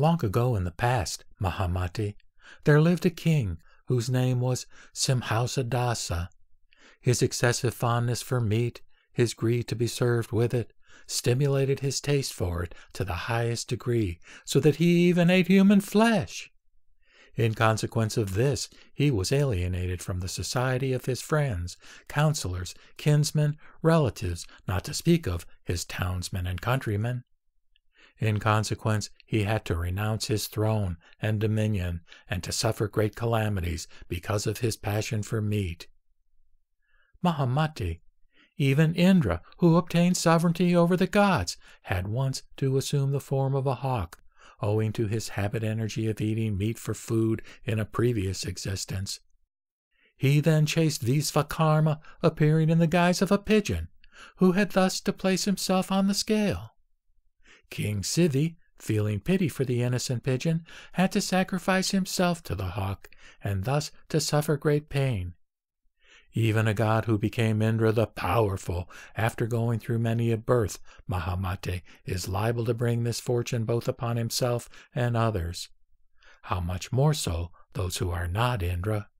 Long ago in the past, Mahamati, there lived a king whose name was Simhausadasa. His excessive fondness for meat, his greed to be served with it, stimulated his taste for it to the highest degree, so that he even ate human flesh. In consequence of this, he was alienated from the society of his friends, counselors, kinsmen, relatives, not to speak of his townsmen and countrymen. In consequence, he had to renounce his throne and dominion, and to suffer great calamities because of his passion for meat. Mahamati, even Indra, who obtained sovereignty over the gods, had once to assume the form of a hawk, owing to his habit energy of eating meat for food in a previous existence. He then chased Visvakarma, appearing in the guise of a pigeon, who had thus to place himself on the scale. King Sithi, feeling pity for the innocent pigeon, had to sacrifice himself to the hawk, and thus to suffer great pain. Even a god who became Indra the powerful, after going through many a birth, Mahamate, is liable to bring misfortune both upon himself and others. How much more so those who are not Indra?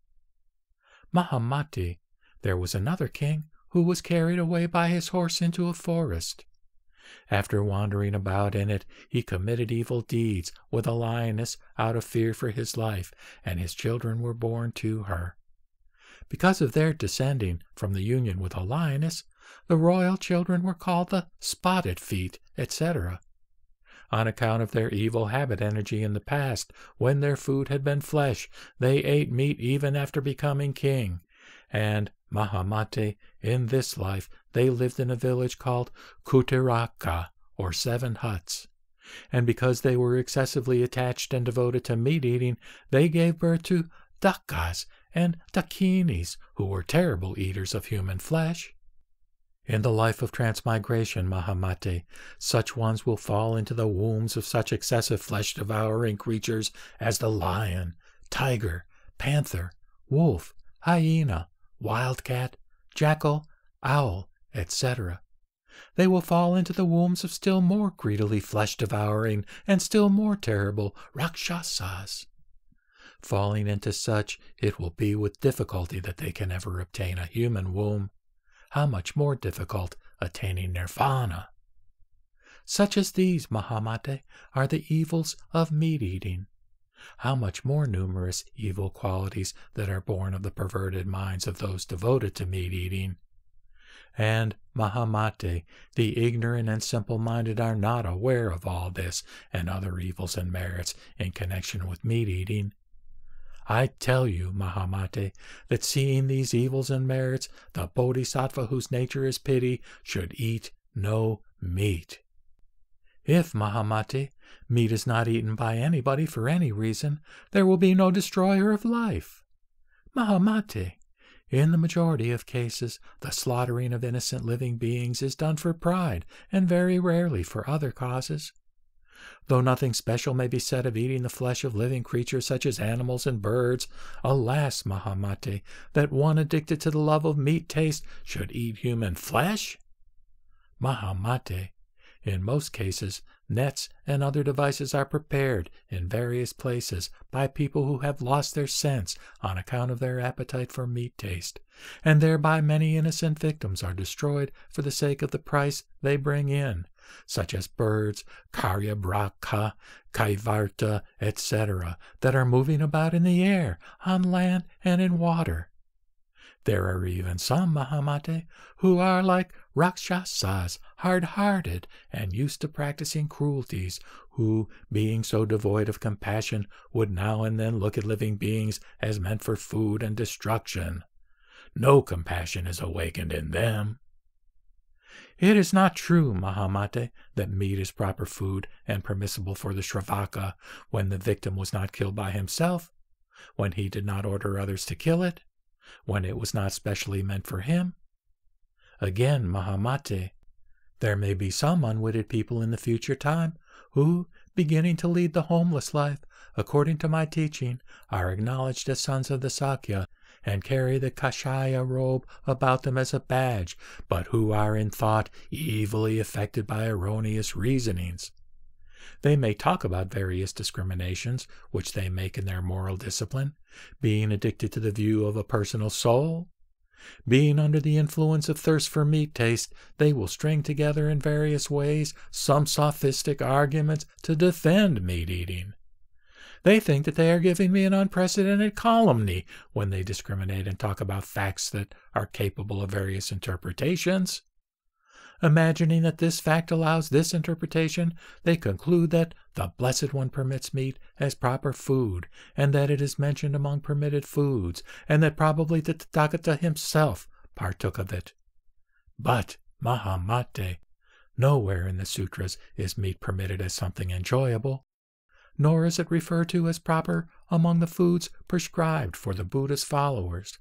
Mahamati, there was another king who was carried away by his horse into a forest. After wandering about in it, he committed evil deeds with a lioness out of fear for his life, and his children were born to her. Because of their descending from the union with a lioness, the royal children were called the spotted feet, etc. On account of their evil habit energy in the past, when their food had been flesh, they ate meat even after becoming king. And Mahamate, in this life, they lived in a village called Kutiraka, or Seven Huts. And because they were excessively attached and devoted to meat eating, they gave birth to Dakas and Dakinis, who were terrible eaters of human flesh. In the life of transmigration, Mahamate, such ones will fall into the wombs of such excessive flesh devouring creatures as the lion, tiger, panther, wolf, hyena, wildcat, jackal, owl, etc. They will fall into the wombs of still more greedily flesh devouring and still more terrible Rakshasas. Falling into such, it will be with difficulty that they can ever obtain a human womb. How much more difficult attaining nirvana! Such as these, Mahamate, are the evils of meat eating how much more numerous evil qualities that are born of the perverted minds of those devoted to meat eating. And Mahamate, the ignorant and simple minded are not aware of all this and other evils and merits in connection with meat eating. I tell you, Mahamate, that seeing these evils and merits, the bodhisattva whose nature is pity should eat no meat. If, Mahamati, meat is not eaten by anybody for any reason, there will be no destroyer of life. Mahamati, in the majority of cases, the slaughtering of innocent living beings is done for pride and very rarely for other causes. Though nothing special may be said of eating the flesh of living creatures such as animals and birds, alas, Mahamati, that one addicted to the love of meat taste should eat human flesh? Mahamati, in most cases, nets and other devices are prepared in various places by people who have lost their sense on account of their appetite for meat taste, and thereby many innocent victims are destroyed for the sake of the price they bring in, such as birds, caryabraca, kaivarta, etc., that are moving about in the air, on land, and in water. There are even some Mahamate who are like Rakshasas hard hearted, and used to practicing cruelties, who, being so devoid of compassion, would now and then look at living beings as meant for food and destruction. No compassion is awakened in them. It is not true, Mahamate, that meat is proper food and permissible for the Shravaka when the victim was not killed by himself, when he did not order others to kill it, when it was not specially meant for him. Again, Mahamate, there may be some unwitted people in the future time who, beginning to lead the homeless life, according to my teaching, are acknowledged as sons of the Sakya and carry the Kashaya robe about them as a badge, but who are in thought evilly affected by erroneous reasonings. They may talk about various discriminations which they make in their moral discipline, being addicted to the view of a personal soul, being under the influence of thirst for meat taste, they will string together in various ways some sophistic arguments to defend meat eating. They think that they are giving me an unprecedented calumny when they discriminate and talk about facts that are capable of various interpretations. Imagining that this fact allows this interpretation, they conclude that the Blessed One permits meat as proper food, and that it is mentioned among permitted foods, and that probably the Tathagata himself partook of it. But Mahamate, nowhere in the sutras is meat permitted as something enjoyable, nor is it referred to as proper among the foods prescribed for the Buddha's followers.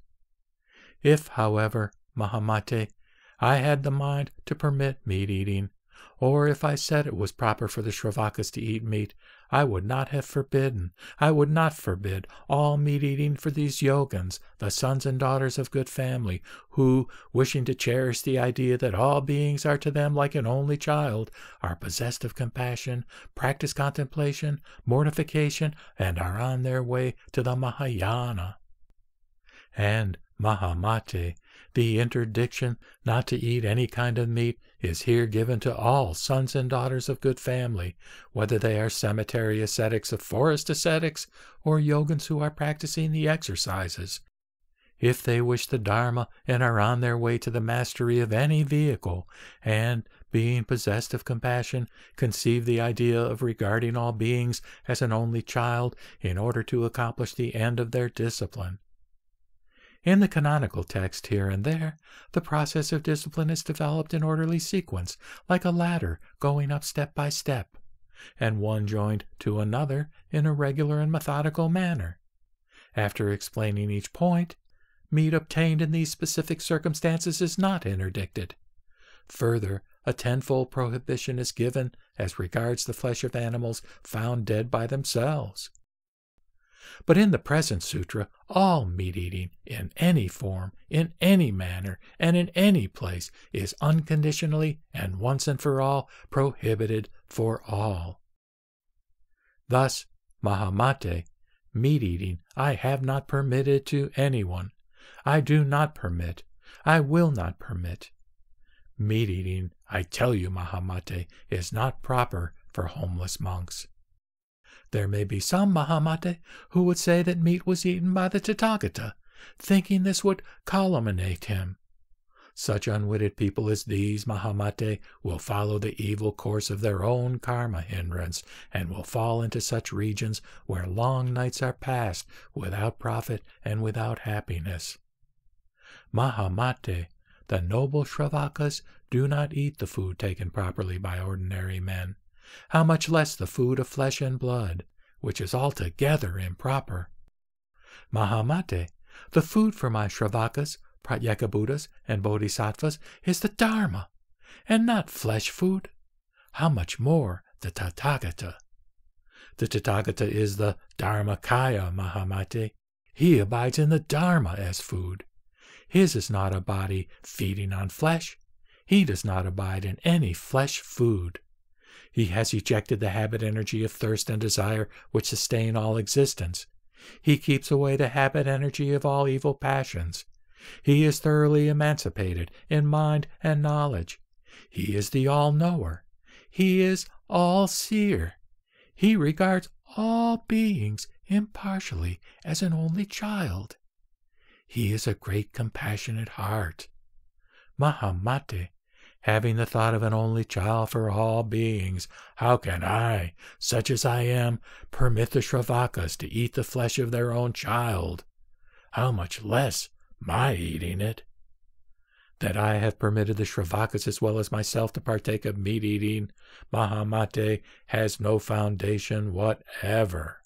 If, however, Mahamate I had the mind to permit meat eating, or if I said it was proper for the Shravakas to eat meat, I would not have forbidden, I would not forbid all meat eating for these yogins, the sons and daughters of good family, who, wishing to cherish the idea that all beings are to them like an only child, are possessed of compassion, practice contemplation, mortification, and are on their way to the Mahayana. And Mahamate, the interdiction not to eat any kind of meat is here given to all sons and daughters of good family, whether they are cemetery ascetics of forest ascetics or yogins who are practicing the exercises. If they wish the Dharma and are on their way to the mastery of any vehicle, and, being possessed of compassion, conceive the idea of regarding all beings as an only child in order to accomplish the end of their discipline, in the canonical text here and there, the process of discipline is developed in orderly sequence, like a ladder going up step by step, and one joined to another in a regular and methodical manner. After explaining each point, meat obtained in these specific circumstances is not interdicted. Further, a tenfold prohibition is given as regards the flesh of animals found dead by themselves, but in the present sutra, all meat eating, in any form, in any manner, and in any place, is unconditionally and once and for all prohibited for all. Thus, Mahamate, meat eating, I have not permitted to anyone. I do not permit. I will not permit. Meat eating, I tell you, Mahamate, is not proper for homeless monks. There may be some Mahamate who would say that meat was eaten by the Tathagata, thinking this would calumniate him. Such unwitted people as these, Mahamate, will follow the evil course of their own karma hindrance and will fall into such regions where long nights are passed without profit and without happiness. Mahamate, the noble Shravakas do not eat the food taken properly by ordinary men how much less the food of flesh and blood, which is altogether improper. Mahamate, the food for my Shravakas, Pratyeka and Bodhisattvas is the Dharma, and not flesh food. How much more the Tathagata! The Tathagata is the Dharmakaya Mahamate. He abides in the Dharma as food. His is not a body feeding on flesh. He does not abide in any flesh food. He has ejected the habit energy of thirst and desire which sustain all existence. He keeps away the habit energy of all evil passions. He is thoroughly emancipated in mind and knowledge. He is the all knower. He is all seer. He regards all beings impartially as an only child. He is a great compassionate heart. Mahamate having the thought of an only child for all beings. How can I, such as I am, permit the Shravakas to eat the flesh of their own child? How much less my eating it? That I have permitted the Shravakas as well as myself to partake of meat eating, Mahamate, has no foundation whatever.